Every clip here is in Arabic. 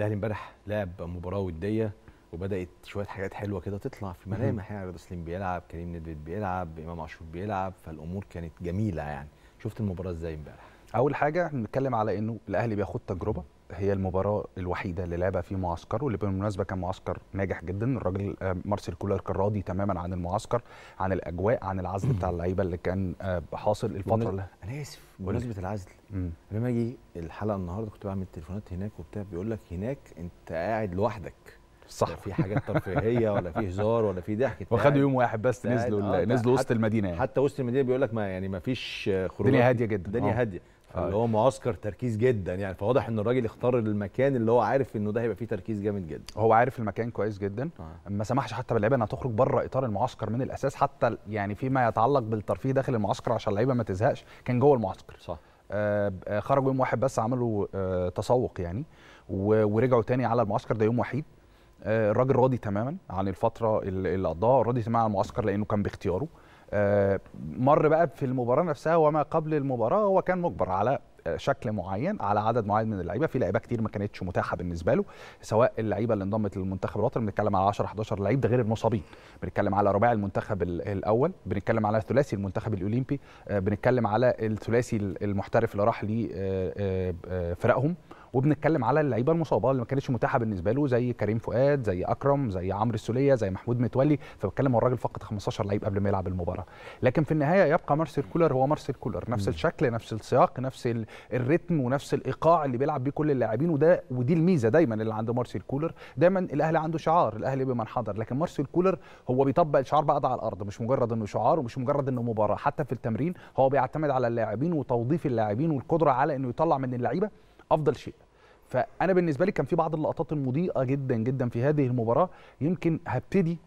الاهلي امبارح لعب مباراه وديه وبدات شويه حاجات حلوه كده تطلع في ملامح يعني رضا سليم بيلعب كريم ندريد بيلعب امام عاشور بيلعب فالامور كانت جميله يعني شفت المباراه ازاي امبارح اول حاجه احنا بنتكلم على انه الاهلي بياخد تجربه هي المباراه الوحيده اللي لعبها في معسكره واللي بالمناسبه كان معسكر ناجح جدا الراجل آه، مارسيل كولر كان راضي تماما عن المعسكر عن الاجواء عن العزل بتاع اللعيبه اللي كان آه، حاصل الفتره اللي انا اسف بمناسبه العزل لما اجي الحلقه النهارده كنت بعمل تليفونات هناك وبتاع بيقول لك هناك انت قاعد لوحدك صح في حاجات ترفيهيه ولا في هزار ولا في ضحك وخدوا يوم واحد بس نزلوا اه، نزلوا وسط المدينه يعني. حتى وسط المدينه بيقول لك ما يعني ما فيش خروج الدنيا هاديه جدا الدنيا اه. هاديه اللي هو اه. معسكر تركيز جدا يعني فواضح ان الراجل اختار المكان اللي هو عارف انه ده هيبقى فيه تركيز جامد جدا هو عارف المكان كويس جدا آه. ما سمحش حتى باللعيبه انها تخرج بره اطار المعسكر من الاساس حتى يعني فيما يتعلق بالترفيه داخل المعسكر عشان اللعيبه ما تزهقش كان جوه المعسكر صح آه خرجوا يوم واحد بس عملوا آه تسوق يعني ورجعوا تاني على المعسكر ده يوم وحيد آه، الراجل راضي تماما عن الفتره اللي قضاها راضي تماما عن المعسكر لانه كان باختياره آه، مر بقى في المباراه نفسها وما قبل المباراه هو كان مجبر على آه، شكل معين على عدد معين من اللعيبه في لعيبه كتير ما كانتش متاحه بالنسبه له سواء اللعيبه اللي انضمت للمنتخب الوطني بنتكلم على 10 11 لعيب ده غير المصابين بنتكلم على رباعي المنتخب الاول بنتكلم على ثلاثي المنتخب الاولمبي بنتكلم على الثلاثي المحترف اللي راح لفرقهم وبنتكلم على اللعيبه المصابه اللي ما كانتش متاحه بالنسبه له زي كريم فؤاد زي اكرم زي عمرو السوليه زي محمود متولي فبتكلم هو الراجل فقد 15 لعيب قبل ما يلعب المباراه لكن في النهايه يبقى مارسيل كولر هو مارسيل كولر نفس الشكل نفس السياق نفس الريتم ونفس الايقاع اللي بيلعب بيه كل اللاعبين وده ودي الميزه دايما اللي عند مارسيل كولر دايما الاهلي عنده شعار الاهلي بمن حضر لكن مارسيل كولر هو بيطبق الشعار بقى على الارض مش مجرد انه شعار ومش مجرد انه مباراه حتى في التمرين هو بيعتمد على اللاعبين وتوظيف اللاعبين والقدره على انه يطلع من اللعيبه افضل شيء فانا بالنسبه لي كان في بعض اللقطات المضيئه جدا جدا في هذه المباراه يمكن هبتدي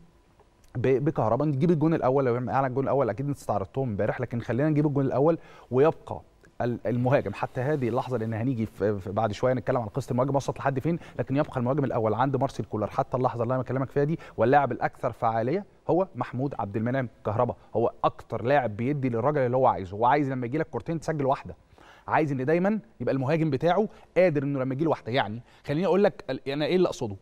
بكهرباء نجيب الجون الاول لو يعني الجون الاول اكيد انت استعرضتهم امبارح لكن خلينا نجيب الجون الاول ويبقى المهاجم حتى هذه اللحظه لان هنيجي بعد شويه نتكلم عن قصه المهاجم وصلت لحد فين لكن يبقى المهاجم الاول عند مارسيل كولر حتى اللحظه اللي انا بكلمك فيها دي واللاعب الاكثر فعاليه هو محمود عبد المنعم كهربا هو اكتر لاعب بيدي للراجل اللي هو عايزه هو عايز لما يجي لك كورتين تسجل واحده عايز ان دايما يبقى المهاجم بتاعه قادر انه لما يجي له واحده يعني خليني اقول لك انا يعني ايه اللي اقصده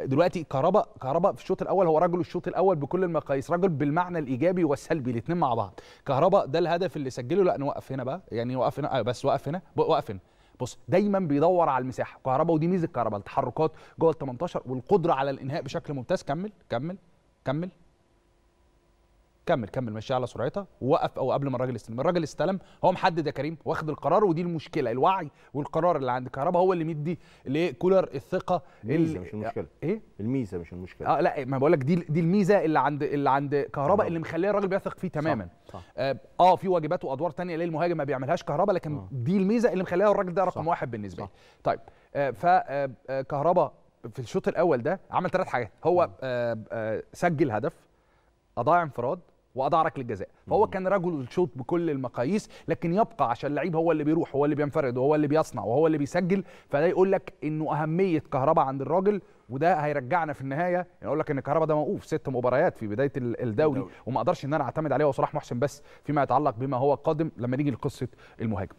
دلوقتي كهربا كهربا في الشوط الاول هو رجل الشوط الاول بكل المقاييس رجل بالمعنى الايجابي والسلبي الاثنين مع بعض كهربا ده الهدف اللي سجله لا نوقف هنا بقى يعني وقف هنا آه، بس وقف هنا وقف هنا بص دايما بيدور على المساحه كهربا ودي ميزه كهربا التحركات جوه ال 18 والقدره على الانهاء بشكل ممتاز كمل كمل كمل كمل كمل ماشي على سرعتها ووقف او قبل ما الراجل يستلم الراجل استلم هو محدد يا كريم واخد القرار ودي المشكله الوعي والقرار اللي عند كهربا هو اللي مدي لكولر الثقه الميزه مش المشكله ايه الميزه مش المشكله اه لا ما بقول لك دي دي الميزه اللي عند اللي عند كهربا اللي مخليه الراجل بيثق فيه تماما صح. صح. آه, اه في واجبات وادوار تانية للمهاجم ما بيعملهاش كهربا لكن آه. دي الميزه اللي مخليه الراجل ده رقم صح. واحد بالنسبه لي طيب آه فكهربا آه، آه، في الشوط الاول ده عمل ثلاث حاجات هو آه آه, آه، سجل هدف اضاع انفراد واضع ركل الجزاء فهو كان رجل الشوط بكل المقاييس لكن يبقى عشان اللعيب هو اللي بيروح هو اللي بينفرد وهو اللي بيصنع وهو اللي بيسجل فده يقول لك انه اهميه كهربا عند الراجل وده هيرجعنا في النهايه يعني اقول لك ان كهرباء ده موقوف ست مباريات في بدايه الدوري, الدوري. وما اقدرش ان انا اعتمد عليه وصلاح محسن بس فيما يتعلق بما هو قادم لما نيجي لقصه المهاجم